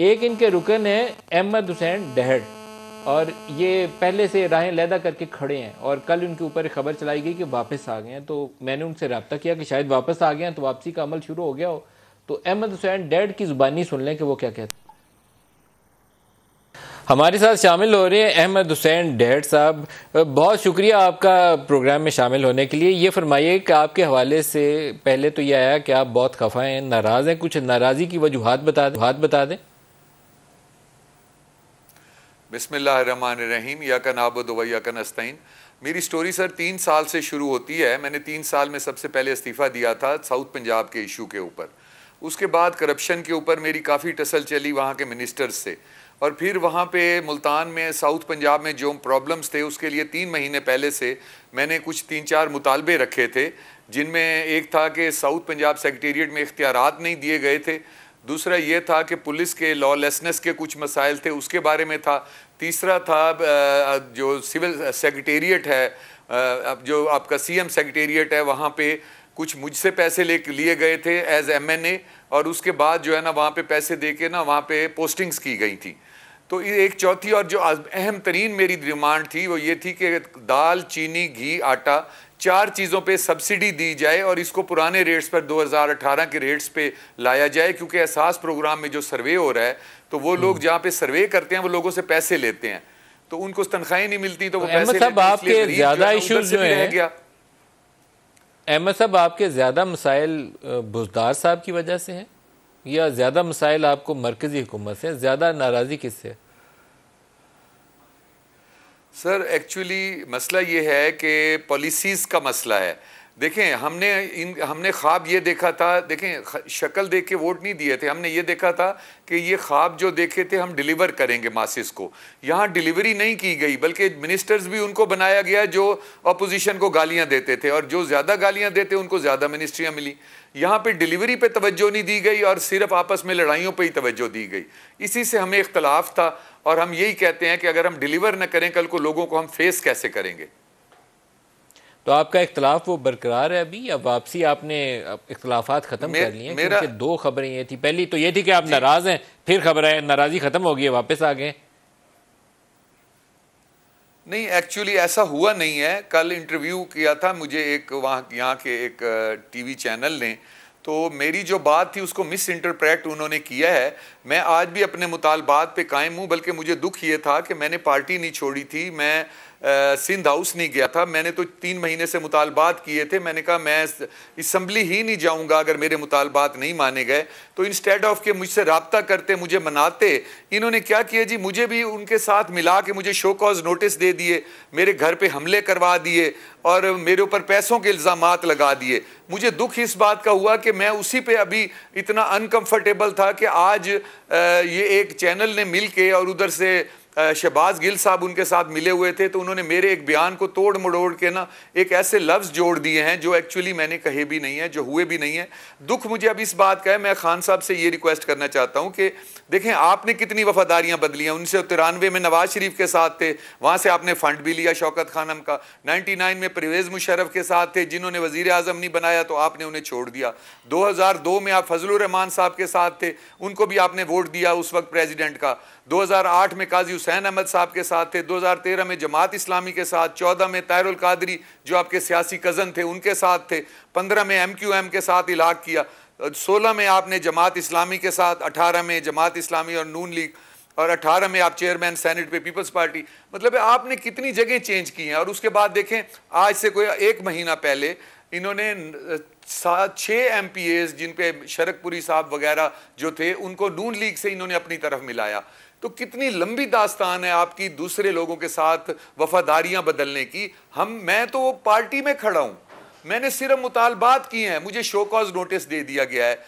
एक इनके रुकन है अहमद हुसैन डहड और ये पहले से राहें लैदा करके खड़े हैं और कल उनके ऊपर खबर चलाई गई कि वापस आ गए हैं तो मैंने उनसे रबता किया कि शायद वापस आ गए हैं तो वापसी का अमल शुरू हो गया हो तो अहमद हुसैन डैड की ज़ुबानी सुन लें कि वो क्या कहते हमारे साथ शामिल हो रहे हैं अहमद हुसैन डैड साहब बहुत शुक्रिया आपका प्रोग्राम में शामिल होने के लिए ये फरमाइए कि आपके हवाले से पहले तो ये आया कि आप बहुत खफा हैं नाराज़ हैं कुछ नाराज़गी की वजूहत बता दें बता दें बिसमीम या कन आबद या कन अस्तीन मेरी स्टोरी सर तीन साल से शुरू होती है मैंने तीन साल में सबसे पहले इस्तीफ़ा दिया था साउथ पंजाब के इशू के ऊपर उसके बाद करप्शन के ऊपर मेरी काफ़ी टसल चली वहाँ के मिनिस्टर्स से और फिर वहाँ पे मुल्तान में साउथ पंजाब में जो प्रॉब्लम्स थे उसके लिए तीन महीने पहले से मैंने कुछ तीन चार मुतालबे रखे थे जिनमें एक था कि साउथ पंजाब सेक्रटेरिएट में इख्तियार नहीं दिए गए थे दूसरा ये था कि पुलिस के लॉलेसनेस के कुछ मसाइल थे उसके बारे में था तीसरा था जो सिविल सेक्रटेरिएट है जो आपका सीएम सेक्रटेरिएट है वहाँ पे कुछ मुझसे पैसे ले लिए गए थे एज एमएनए और उसके बाद जो है ना वहाँ पे पैसे दे के ना वहाँ पे पोस्टिंग्स की गई थी तो ये एक चौथी और जो अहम तरीन मेरी डिमांड थी वो ये थी कि दाल चीनी घी आटा चार चीज़ों पे सब्सिडी दी जाए और इसको पुराने रेट्स पर 2018 के रेट्स पे लाया जाए क्योंकि एहसास प्रोग्राम में जो सर्वे हो रहा है तो वो लोग हम्म। जहाँ पे सर्वे करते हैं वो लोगों से पैसे लेते हैं तो उनको तनख्वाही नहीं मिलती तो वो पैसे आपके ज़्यादा इशूज गया अहमद साहब आपके ज़्यादा मसाइल बुजदार साहब की वजह से है या ज़्यादा मसाइल आपको मरकज़ी हुकूमत से ज़्यादा नाराजी किससे सर एक्चुअली मसला ये है कि पॉलिसीज़ का मसला है देखें हमने इन हमने ख्वाब ये देखा था देखें शक्ल देख के वोट नहीं दिए थे हमने ये देखा था कि ये ख्वाब जो देखे थे हम डिलीवर करेंगे मासिस को यहाँ डिलीवरी नहीं की गई बल्कि मिनिस्टर्स भी उनको बनाया गया जो अपोजिशन को गालियाँ देते थे और जो ज़्यादा गालियाँ देते उनको ज़्यादा मिनिस्ट्रियाँ मिली यहाँ पे डिलीवरी पे तवज्जो नहीं दी गई और सिर्फ आपस में लड़ाइयों पे ही तवज्जो दी गई इसी से हमें इख्तलाफ था और हम यही कहते हैं कि अगर हम डिलीवर न करें कल को लोगों को हम फेस कैसे करेंगे तो आपका इख्तलाफ वो बरकरार है अभी या वापसी आपने इख्तलाफा ख़त्म कर लिए मेरा दो खबरें ये थी पहली तो ये थी कि आप नाराज़ हैं फिर खबर है नाराज़ी ख़त्म हो गई है वापस आ गए नहीं एक्चुअली ऐसा हुआ नहीं है कल इंटरव्यू किया था मुझे एक वहाँ यहाँ के एक टीवी uh, चैनल ने तो मेरी जो बात थी उसको मिस इंटरप्रेट उन्होंने किया है मैं आज भी अपने मुतालबात पे कायम हूँ बल्कि मुझे दुख ये था कि मैंने पार्टी नहीं छोड़ी थी मैं आ, सिंध हाउस नहीं गया था मैंने तो तीन महीने से मुतालबात किए थे मैंने कहा मैं इसम्बली ही नहीं जाऊँगा अगर मेरे मुतालबात नहीं माने गए तो इंस्टेड ऑफ के मुझसे रबता करते मुझे मनाते इन्होंने क्या किया जी मुझे भी उनके साथ मिला के मुझे शो कॉज नोटिस दे दिए मेरे घर पर हमले करवा दिए और मेरे ऊपर पैसों के इल्ज़ाम लगा दिए मुझे दुख इस बात का हुआ कि मैं उसी पर अभी इतना अनकम्फर्टेबल था कि आज ये एक चैनल ने मिल के और उधर से शहबाज गिल साहब उनके साथ मिले हुए थे तो उन्होंने मेरे एक बयान को तोड़ मड़ोड़ के ना एक ऐसे लफ्ज़ जोड़ दिए हैं जो एक्चुअली मैंने कहे भी नहीं है जो हुए भी नहीं है दुख मुझे अब इस बात का है मैं खान साहब से ये रिक्वेस्ट करना चाहता हूँ कि देखें आपने कितनी वफादारियाँ बदली हैं सौ तिरानवे में नवाज शरीफ के साथ थे वहाँ से आपने फ़ंड भी लिया शौकत खानम का नाइन्टी नाइन में परवेज़ मुशरफ के साथ थे जिन्होंने वजीर अजम नहीं बनाया तो आपने उन्हें छोड़ दिया दो हज़ार दो में आप फजलरहमान साहब के साथ थे उनको भी आपने वोट दिया उस वक्त प्रेजिडेंट का दो हज़ार आठ में काजी हुसैन अहमद साहब के साथ थे 2013 में जमात इस्लामी के साथ 14 में तायरुल कादरी जो आपके सियासी कज़न थे उनके साथ थे 15 में एम क्यू एम के साथ इलाक किया 16 में आपने जमात इस्लामी के साथ 18 में जमात इस्लामी और नून लीग और 18 में आप चेयरमैन सैनिट पे पीपल्स पार्टी मतलब आपने कितनी जगह चेंज की हैं और उसके बाद देखें आज से कोई एक महीना पहले इन्होंने सात छः एम पी एस जिन शरकपुरी साहब वगैरह जो थे उनको नून लीग से इन्होंने अपनी तरफ मिलाया तो कितनी लंबी दास्तान है आपकी दूसरे लोगों के साथ वफादारियां बदलने की हम मैं तो पार्टी में खड़ा हूं मैंने सिर्फ मुतालबात किए हैं मुझे शो कॉज नोटिस दे दिया गया है